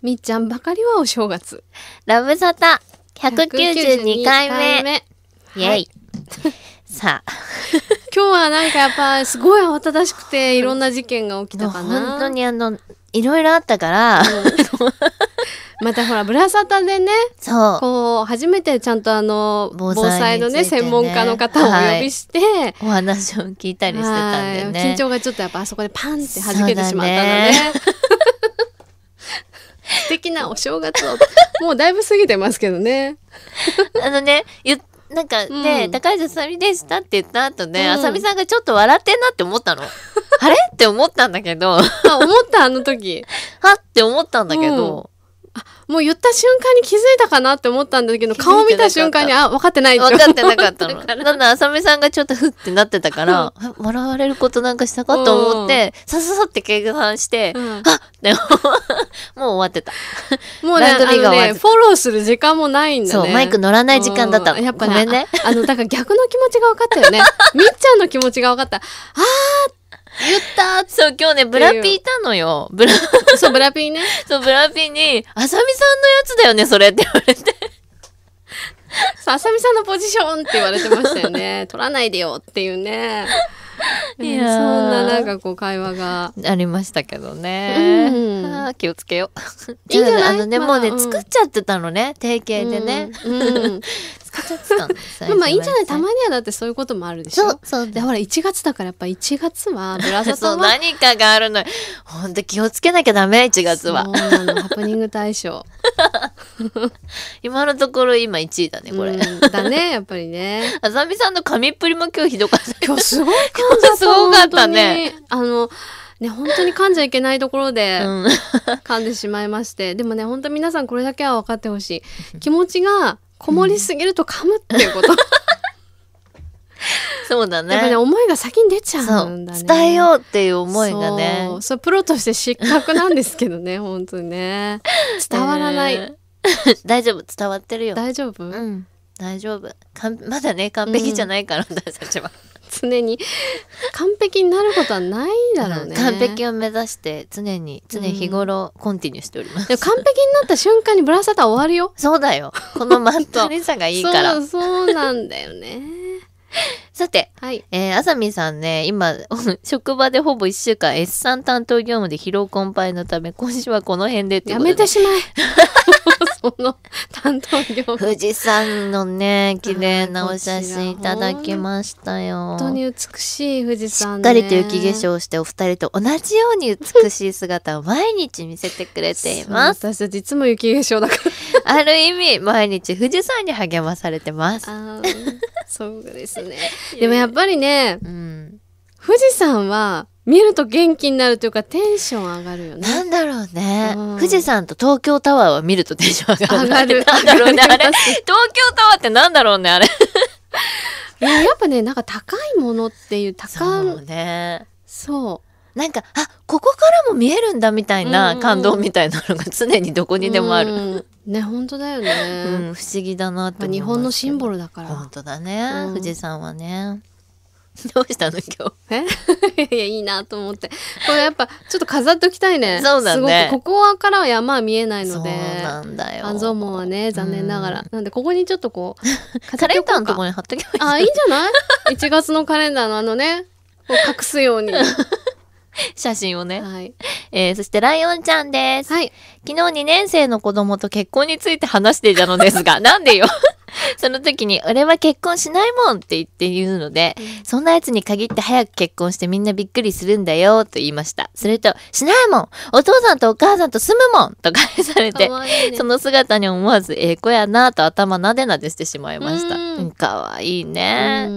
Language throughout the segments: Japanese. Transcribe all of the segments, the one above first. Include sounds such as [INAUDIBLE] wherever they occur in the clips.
みっちゃんばかりはお正月。ラブサタ192回目。イェイ。はい、[LAUGHS] さあ。[LAUGHS] 今日はなんかやっぱすごい慌ただしくていろんな事件が起きたかな。本当にあの、いろいろあったから、うん、またほら、ブラサタでね、そう。こう、初めてちゃんとあの、防災のね、専門家の方をお呼びして、はい、お話を聞いたりしてたんでね。緊張がちょっとやっぱあそこでパンって弾けてしまったのね。なお正月を。もうだいぶ過ぎてますけどね。[LAUGHS] あのね、ゆなんかね、うん、高橋あさみでしたって言った後で、ね、あさみさんがちょっと笑ってんなって思ったの。[LAUGHS] あれって思ったんだけど。思ったあの時。[LAUGHS] はって思ったんだけど。もう言った瞬間に気づいたかなって思ったんだけど、顔見た瞬間に、あ、分かってない分かってなかったの。た [LAUGHS] んだあさみさんがちょっとふってなってたから、笑われることなんかしたかと思って、さささって計算して、あでも、[LAUGHS] もう終わってた。もうね、ね、フォローする時間もないんだね。そう、マイク乗らない時間だったの。やっぱね、ごめんね。あの、だから逆の気持ちが分かったよね。みっちゃんの気持ちが分かった。あー言ったってそう、今日ね、ブラピいたのよ。ブラ、[LAUGHS] そう、ブラピね。そう、ブラピに、あさみさんのやつだよね、それって言われて。そう、あさみさんのポジションって言われてましたよね。[LAUGHS] 取らないでよっていうね。いや、そんななんかこう会話が。ありましたけどね。うん、あ気をつけよう。いいんじゃないあのね、まもうね、うん、作っちゃってたのね、定型でね。うん、うん、[LAUGHS] ちゃってたんですまあまあいいんじゃないたまにはだってそういうこともあるでしょそうそうでほら1月だからやっぱ1月はブラザさん [LAUGHS] 何かがあるのほんと気をつけなきゃダメ1月はそうなのハプニング大賞 [LAUGHS] 今のところ今1位だねこれだねやっぱりね [LAUGHS] あざみさんの紙っぷりも今日ひどかった今日すごい感じすごかったねあのね、本当に噛んじゃいけないところで噛んでしまいまして、でもね、本当皆さんこれだけは分かってほしい。気持ちがこもりすぎると噛むっていうこと。[LAUGHS] そうだね。やっぱね、思いが先に出ちゃうんだね。伝えようっていう思いがね。そう、そプロとして失格なんですけどね、本当にね。伝わらない。大丈夫、伝わってるよ。大丈夫うん。大丈夫。かん [LAUGHS] まだね、完璧じゃないから、うん、私たちは。常に完璧になることはないだろうね、完璧を目指して常に常日頃コンティニューしております、うん、完璧になった瞬間にブラサタ終わるよそうだよこのマットさがいいからそうそうなんだよね [LAUGHS] さて、はい、えー、あさみさんね、今、[LAUGHS] 職場でほぼ1週間 S さん担当業務で疲労困憊のため、今週はこの辺でってやめてしまえ [LAUGHS] その担当業富士山のね綺麗なお写真いただきましたよ本当に美しい富士山、ね、しっかりと雪化粧してお二人と同じように美しい姿を毎日見せてくれています私たちいつも雪化粧だからある意味毎日富士山に励まされてますそうですね [LAUGHS] でもやっぱりね、うん、富士山は見ると元気になるというかテンション上がるよね。なんだろうね、うん、富士山と東京タワーは見るとテンション上がる。上がる。なんだろうね。あれ。東京タワーってなんだろうね、あれ。いや、やっぱね、なんか高いものっていう、高い。そうね。そう。なんか、あ、ここからも見えるんだみたいな感動みたいなのが常にどこにでもある。うんうん、ね、本当だよね。うん、不思議だなって、まあ、日本のシンボルだから。本当だね、うん、富士山はね。[LAUGHS] どうしたの今日。え [LAUGHS] いや、いいなと思って。これやっぱ、ちょっと飾っときたいね。そうだね。すごく、ここからは山は見えないので。そうなんだよ。安蔵門はね、残念ながら。ん、なんで、ここにちょっとこう、[LAUGHS] カレンダーのとこに貼っとましょうあ、いいんじゃない ?1 月のカレンダーのあのね、を隠すように。写真をね。はい。えー、そしてライオンちゃんです。はい。昨日2年生の子供と結婚について話していたのですが、なんでよ [LAUGHS] その時に、俺は結婚しないもんって言って言うので、そんな奴に限って早く結婚してみんなびっくりするんだよと言いました。すると、しないもんお父さんとお母さんと住むもんと返されて、ね、その姿に思わず、ええー、子やなと頭なでなでしてしまいました。うん、かわいいね。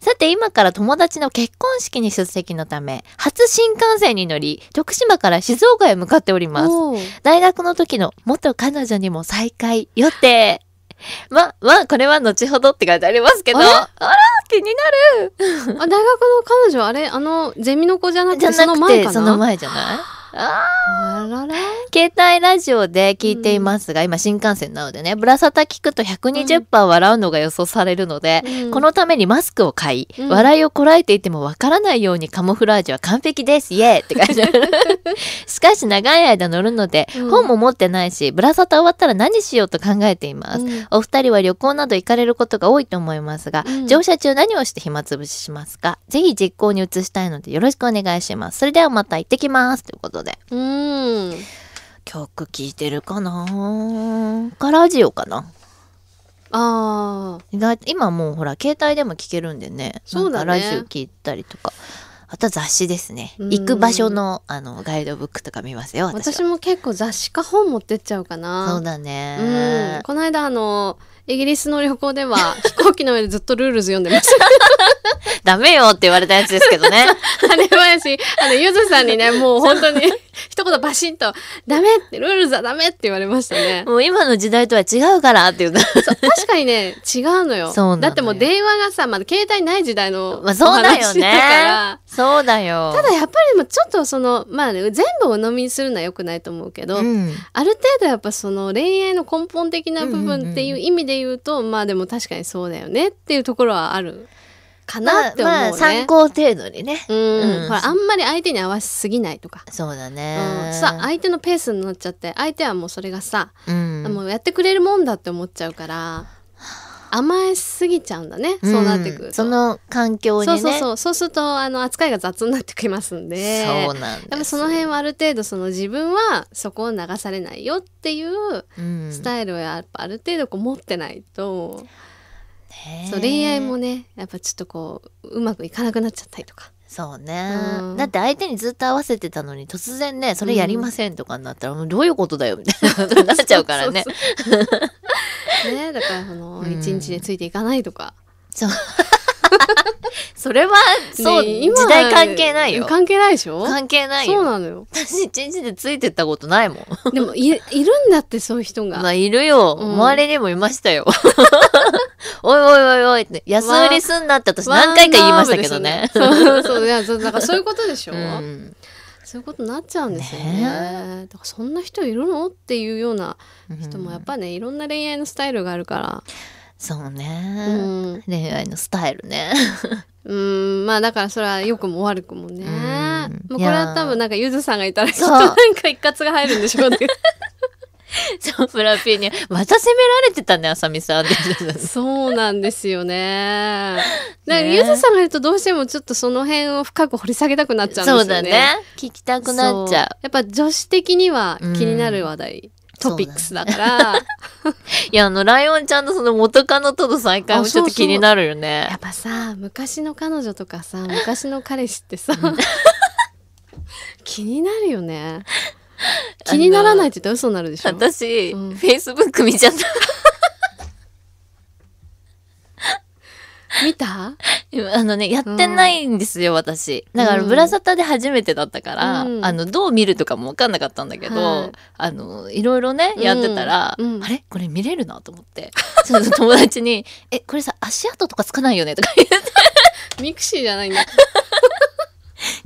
さて、今から友達の結婚式に出席のため、初新幹線に乗り、徳島から静岡へ向かっております。大学の時の元彼女にも再会予定。[LAUGHS] ま、まあ、これは後ほどって書いてありますけど、あら気になるあ、大学の彼女、あれあの、ゼミの子じゃなくて、その前かなその前じゃないあらら携帯ラジオで聞いていますが、うん、今新幹線なのでね、ぶらさた聞くと120%笑うのが予想されるので、うん、このためにマスクを買い、うん、笑いをこらえていてもわからないようにカモフラージュは完璧です、イエーって感じ。[LAUGHS] しかし長い間乗るので、本も持ってないし、ぶらさた終わったら何しようと考えています。お二人は旅行など行かれることが多いと思いますが、乗車中何をして暇つぶししますかぜひ実行に移したいのでよろしくお願いします。それではまた行ってきます。ということことで。うん。曲聴いてるかなかラジオかなあ意外今もうほら携帯でも聴けるんでねそうだねラジオ聴いたりとかあと雑誌ですね行く場所のあのガイドブックとか見ますよ私も結構雑誌か本持ってっちゃうかなそうだねこの間あのイギリスの旅行では [LAUGHS] 飛行機の上でずっとルールズ読んでました。ダメよって言われたやつですけどね。[LAUGHS] あれはやし、あの、ゆずさんにね、もう本当に一言バシンと、ダメって、ルールズはダメって言われましたね。もう今の時代とは違うからって言う確かにね、違うのよ。そうだってもう電話がさ、まだ携帯ない時代の話だから。まあ、そうだよね。そうだよ。ただやっぱりもちょっとその、まあ、ね、全部を飲みにするのはよくないと思うけど、うん、ある程度やっぱその恋愛の根本的な部分っていう意味で言うと、うんうんうん、まあでも確かにそうだよねっていうところはある。かなって思う、ねまあ、参考程度にね。うん。うん、あんまり相手に合わしすぎないとか。そうだね、うん、さ、相手のペースになっちゃって、相手はもうそれがさ、うん、もうやってくれるもんだって思っちゃうから。甘えすぎちゃうんだね、うん、そうなってくるその環境に、ね、そうそうそうそうするとあの扱いが雑になってきますんでそうなんでその辺はある程度その自分はそこを流されないよっていうスタイルをやっぱある程度こう持ってないと、うん、そう恋愛もねやっぱちょっとこううまくいかなくなっちゃったりとか。そうね、うん、だって相手にずっと合わせてたのに突然ねそれやりませんとかになったら、うん、どういうことだよみたいなことになっちゃうからね。ねだからその一日でついていかないとか、そう [LAUGHS] それは、そう、ね、時代関係ないよ。関係ないでしょ関係ないそうなのよ。私一日でついてったことないもん。[LAUGHS] でも、い、いるんだってそういう人が。まあ、いるよ。うん、周りにもいましたよ。[LAUGHS] おいおいおいおいって、安売りすんなって私何回か言いましたけどね。そうそう、いや、そう、かそういうことでしょ、うんそういうことになっちゃうんですよね、ね、だからそんな人いるのっていうような人もやっぱね、うん、いろんな恋愛のスタイルがあるからそうね、うん、恋愛のスタイルねうんまあだからそれは良くも悪くもね、うん、もうこれは多分なんかゆずさんがいたらきっとなんか一括が入るんでしょうね [LAUGHS] そうフラピーにまた責められてたねあさみさん [LAUGHS] そうなんですよねんかゆずさんがいるとどうしてもちょっとその辺を深く掘り下げたくなっちゃうんですよねそうだね聞きたくなっちゃうやっぱ女子的には気になる話題、うんトピックスだから。いや、あの、ライオンちゃんのその元カノとの再会もちょっと気になるよね。そうそうやっぱさ、昔の彼女とかさ、昔の彼氏ってさ、[LAUGHS] 気になるよね。[LAUGHS] 気にならないって言ったら嘘になるでしょ私、うん、イスブック見ちゃった。見たあのね、やってないんですよ、うん、私。だから、ブラサタで初めてだったから、うん、あの、どう見るとかもわかんなかったんだけど、い、あの、いろいろね、やってたら、うん、あれこれ見れるなと思って、ちょっと友達に、え、これさ、足跡とかつかないよねとか言って。ミクシーじゃないんだ。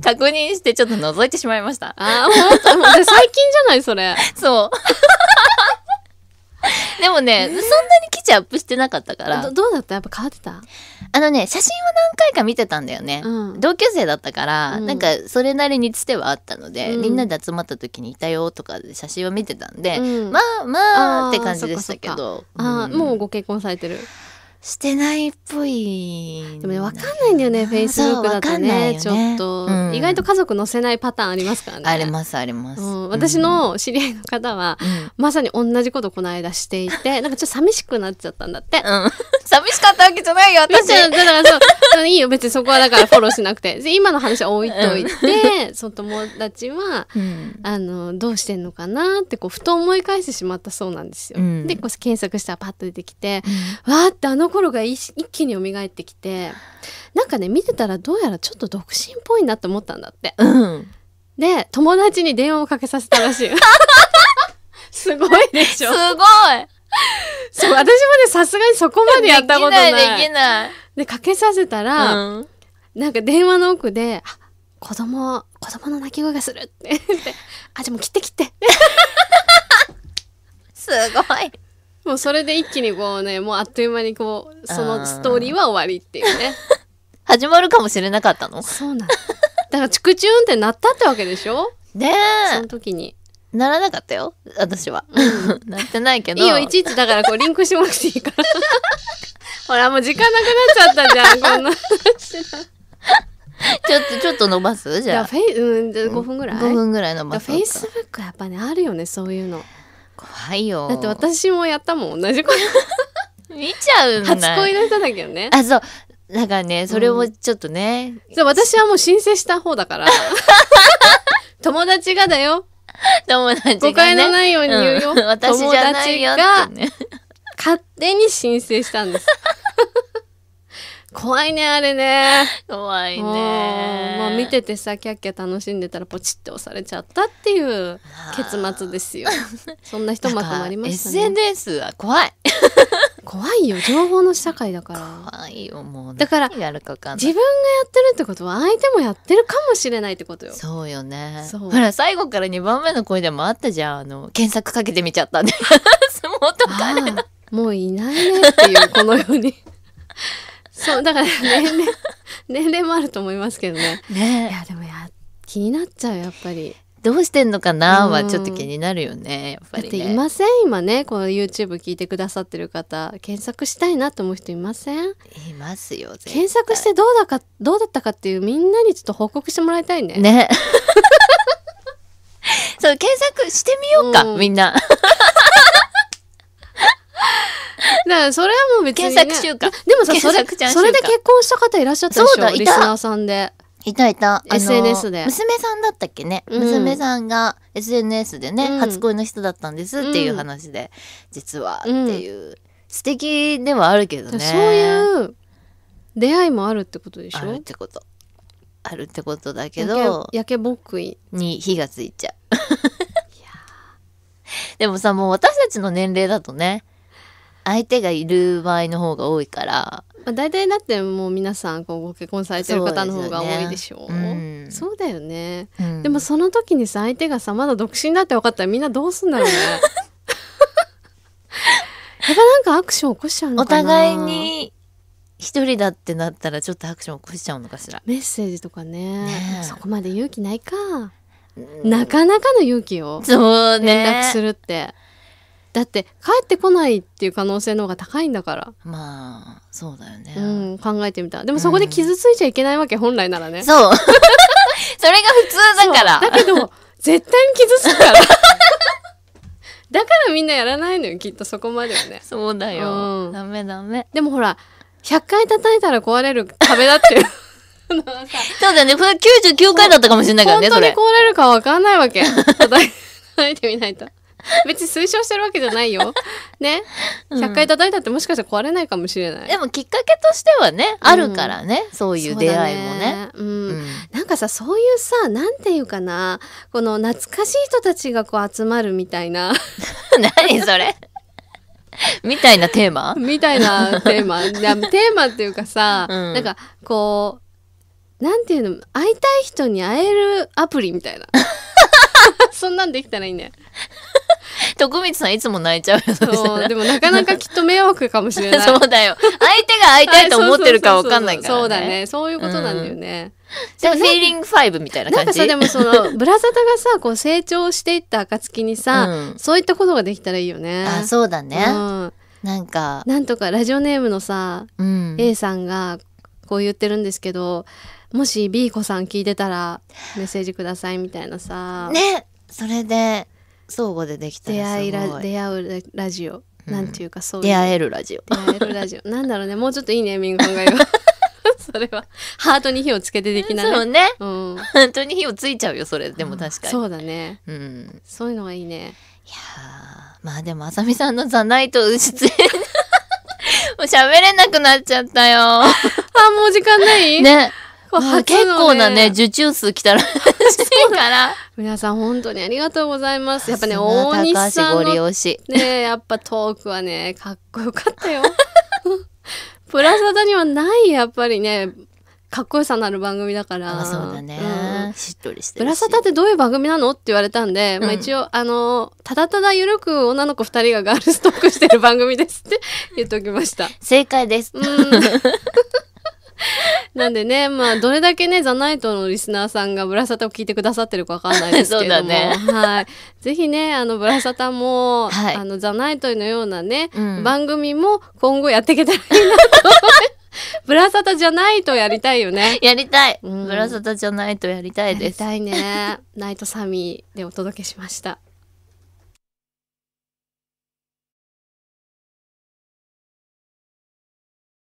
確認してちょっと覗いてしまいました。ああ、もう最近じゃないそれ。そう。[LAUGHS] でもね、そんなに基地アップしてなかったから。どうだったやっぱ変わってたあのね、写真は何回か見てたんだよね。うん、同級生だったから、うん、なんかそれなりにつてはあったので、うん、みんなで集まった時にいたよとかで写真を見てたんで、まあまあって感じでしたけど。ああ、もうご結婚されてるしてないっぽい。でもね、わかんないんだよね、Facebook だとね。ねちょっと、うん、意外と家族載せないパターンありますからね。あります、あります。私の知り合いの方は、うん、まさに同じことこの間していて、なんかちょっと寂しくなっちゃったんだって。寂しかったわけじゃないよ、私。だからそう、いいよ、別にそこはだからフォローしなくて。[LAUGHS] で今の話は置いといて、うん、その友達は、うん、あの、どうしてんのかなってこう、ふと思い返してしまったそうなんですよ。うん、で、こう検索したらパッと出てきて、わーってあの頃が一気に蘇ってきて、なんかね、見てたらどうやらちょっと独身っぽいなって思ったんだって。うん、で、友達に電話をかけさせたらしい。[LAUGHS] すごいでしょすごいそう、私もね、さすがにそこまでやったことない。できない、できない。で、かけさせたら、うん、なんか電話の奥で、あ、子供、子供の泣き声がするって。[LAUGHS] あ、じゃあもう切って切って。すごい。もうそれで一気にこうね、もうあっという間にこう、そのストーリーは終わりっていうね。[LAUGHS] 始まるかもしれなかったのそうなんだ。だから、チクチューンってなったってわけでしょねえ。その時に。ならなかったよ私はなってないけどいいよいちいちだからこうリンクしまくていいから [LAUGHS] ほらもう時間なくなっちゃったじゃんこんな [LAUGHS] ちょっとちょっと伸ばすじゃあフェイ、うん、5分ぐらい5分ぐらい伸ばすフェイスブックやっぱねあるよねそういうの怖いよだって私もやったもん同じこと見ちゃうんだ初恋の人だけどねあそうだからねそれもちょっとね、うん、そう私はもう申請した方だから [LAUGHS] 友達がだよ [LAUGHS] 友達が、ね。誤解のないように言うよ。うん、私じゃないよってね。勝手に申請したんです。[LAUGHS] 怖いね、あれね。怖いね。まあ見ててさ、キャッキャ楽しんでたらポチって押されちゃったっていう結末ですよ。そんなひとまとまりましたね。SNS は怖い。[LAUGHS] 怖いよ情報の社会だから怖いよもうだからやるかか自分がやってるってことは相手もやってるかもしれないってことよそうよねほら最後から2番目の声でもあったじゃんあの検索かけてみちゃったんで元カレだもういないねっていうこの世に [LAUGHS] そうだから年齢年齢もあると思いますけどねねいやでもや気になっちゃうやっぱりどうしてんのかなはちょっと気になるよね、やっぱり、ね、っいません今ねこの YouTube 聞いてくださってる方検索したいなと思う人いませんいますよ検索してどうだかどうだったかっていうみんなにちょっと報告してもらいたいねね [LAUGHS] そう検索してみようか、うん、みんなだからそれはもう別に、ね、検索週間でもさそれそれで結婚した方いらっしゃったでしょリスナーさんでいたいた。SNS で。娘さんだったっけね。うん、娘さんが SNS でね、うん、初恋の人だったんですっていう話で、実はっていう。素敵ではあるけどね。そういう出会いもあるってことでしょあるってこと。あるってことだけど、やけぼっくい。に火がついちゃう。[LAUGHS] でもさ、もう私たちの年齢だとね、相手がいる場合の方が多いから。まあ、大体だってもう皆さんこうご結婚されてる方の方が多いでしょう、そうだよね、うん、でもその時にさ相手がさまだ独身だって分かったらみんなどうすんだろうね [LAUGHS] やっぱなんかアクション起こしちゃうのかなお互いに一人だってなったらちょっとアクション起こしちゃうのかしらメッセージとかね、ね、そこまで勇気ないか、うん、なかなかの勇気を連絡するってだって帰ってこないっていう可能性の方が高いんだからまあそうだよね、うん、考えてみたでもそこで傷ついちゃいけないわけ、うん、本来ならねそう [LAUGHS] それが普通だからだけど絶対に傷つくから [LAUGHS] だからみんなやらないのよきっとそこまではねそうだよ、うん、ダメダメでもほら100回叩いたら壊れる壁だっていう [LAUGHS] そうだね99回だったかもしれないからね本当に壊れるか分かんないわけ叩いてみないと。[LAUGHS] 別に推奨してるわけじゃないよ。ね。100回叩いたってもしかしたら壊れないかもしれない。でもきっかけとしてはね、あるからね、うん、そういう出会いもね。うねうん、うん、なんかさ、そういうさ、なんていうかな、この懐かしい人たちがこう集まるみたいな。[LAUGHS] 何それ [LAUGHS] みたいなテーマみたいなテーマ。テーマっていうかさ、うん、なんかこう、なんていうの、会いたい人に会えるアプリみたいな。そんなんできたらいいね。徳光さんいつも泣いちゃうよそうでもなかなかきっと迷惑かもしれない [LAUGHS] そうだよ相手が会いたいと思ってるかわかんないから、そうだねそういうことなんだよね、うん、でもフィーリング5みたいな感じなんかさでもその [LAUGHS] ブラザタがさこう成長していった暁にさ、うん、そういったことができたらいいよねあそうだね、うん、なんかなんとかラジオネームのさ、うん、A さんがこう言ってるんですけどもし B 子さん聞いてたらメッセージくださいみたいなさねそれで相互でできた出会い出会うラジオ、うん、なんていうかそう出会えるラジオ出会えるラジオなんだろうねもうちょっといいネーミング考えよう [LAUGHS] それはハートに火をつけてできない、そうね、うん、本当に火をついちゃうよそれでも確かに、うん、そうだね、うん、そういうのはいいねいやまあでもあさみさんの「ザ・ナイト」出演もう喋れなくなっちゃったよ [LAUGHS] あもう時間ないねね、結構なね受注数来たらしいから。[LAUGHS] 皆さん本当にありがとうございます。やっぱね、大西さんのね、やっぱトークはね、かっこよかったよ。[LAUGHS] プラザダにはない、やっぱりね、かっこよさのある番組だから。あ、そうだね、しっとりしてるし。ブラザダってどういう番組なのって言われたんで、まあ一応、あの、ただただゆるく女の子二人がガールストックしてる番組ですって言っておきました。正解です。うんなんでね、まあ、どれだけね、ザナイトのリスナーさんがブラサタを聞いてくださってるかわかんないですけども、[LAUGHS] ね、はい。ぜひね、あの、ブラサタも、はい、あの、ザナイトのようなね、うん、番組も今後やっていけたらいいなとブラサタじゃないとやりたいよね。やりたい、うん、ブラサタじゃないとやりたいです。やりたいね。ナイトサミーでお届けしました。